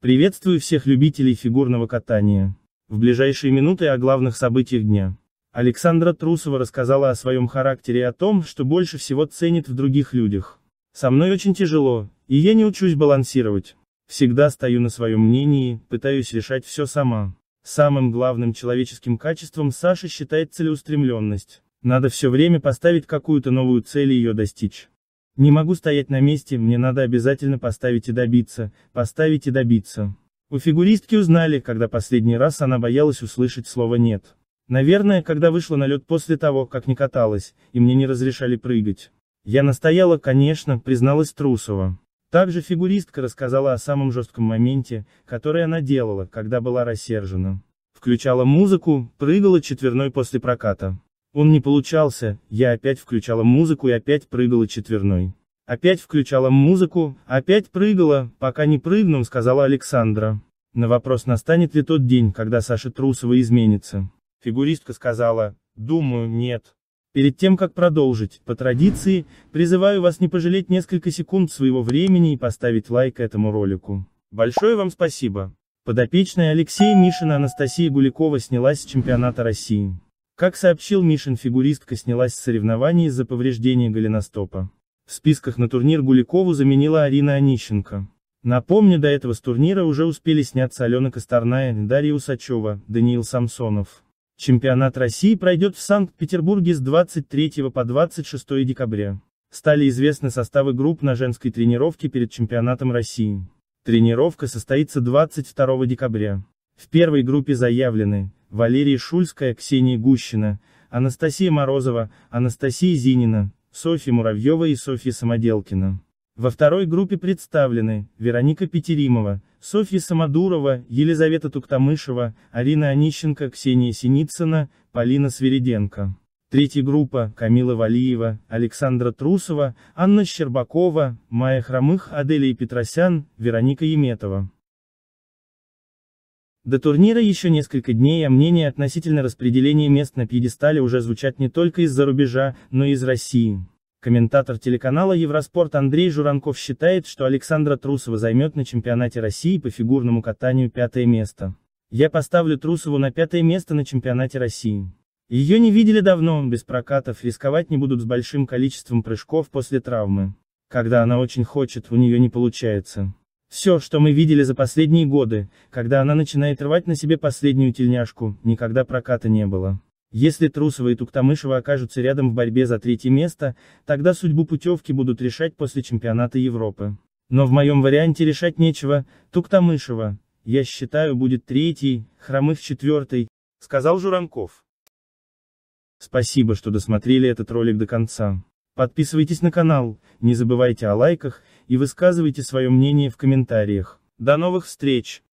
Приветствую всех любителей фигурного катания. В ближайшие минуты о главных событиях дня. Александра Трусова рассказала о своем характере и о том, что больше всего ценит в других людях. Со мной очень тяжело, и я не учусь балансировать. Всегда стою на своем мнении, пытаюсь решать все сама. Самым главным человеческим качеством Саша считает целеустремленность. Надо все время поставить какую-то новую цель и ее достичь. Не могу стоять на месте, мне надо обязательно поставить и добиться, поставить и добиться. У фигуристки узнали, когда последний раз она боялась услышать слово «нет». Наверное, когда вышла на лед после того, как не каталась, и мне не разрешали прыгать. Я настояла, конечно, призналась Трусова. Также фигуристка рассказала о самом жестком моменте, который она делала, когда была рассержена. Включала музыку, прыгала четверной после проката. Он не получался, я опять включала музыку и опять прыгала четверной. Опять включала музыку, опять прыгала, пока не прыгнул, сказала Александра. На вопрос настанет ли тот день, когда Саша Трусова изменится. Фигуристка сказала, думаю, нет. Перед тем, как продолжить, по традиции, призываю вас не пожалеть несколько секунд своего времени и поставить лайк этому ролику. Большое вам спасибо. Подопечная Алексея Мишина Анастасия Гуликова снялась с чемпионата России. Как сообщил Мишин, фигуристка снялась с соревнований из-за повреждения голеностопа. В списках на турнир Гуликову заменила Арина Онищенко. Напомню, до этого с турнира уже успели сняться Алена Косторная, Дарья Усачева, Даниил Самсонов. Чемпионат России пройдет в Санкт-Петербурге с 23 по 26 декабря. Стали известны составы групп на женской тренировке перед чемпионатом России. Тренировка состоится 22 декабря. В первой группе заявлены Валерия Шульская, Ксения Гущина, Анастасия Морозова, Анастасия Зинина, Софья Муравьева и Софья Самоделкина. Во второй группе представлены Вероника Петеримова, Софья Самодурова, Елизавета Туктамышева, Арина Онищенко, Ксения Синицына, Полина Свириденко. Третья группа – Камила Валиева, Александра Трусова, Анна Щербакова, Майя Хромых, Аделия Петросян, Вероника Еметова. До турнира еще несколько дней, а мнения относительно распределения мест на пьедестале уже звучат не только из-за рубежа, но и из России. Комментатор телеканала Евроспорт Андрей Журанков считает, что Александра Трусова займет на чемпионате России по фигурному катанию пятое место. Я поставлю Трусову на пятое место на чемпионате России. Ее не видели давно, без прокатов, рисковать не будут с большим количеством прыжков после травмы. Когда она очень хочет, у нее не получается. Все, что мы видели за последние годы, когда она начинает рвать на себе последнюю тельняшку, никогда проката не было. Если Трусова и Туктамышева окажутся рядом в борьбе за третье место, тогда судьбу путевки будут решать после чемпионата Европы. Но в моем варианте решать нечего, Туктамышева, я считаю, будет третий, Хромых четвертый, сказал Журанков. Спасибо, что досмотрели этот ролик до конца. Подписывайтесь на канал, не забывайте о лайках и высказывайте свое мнение в комментариях. До новых встреч!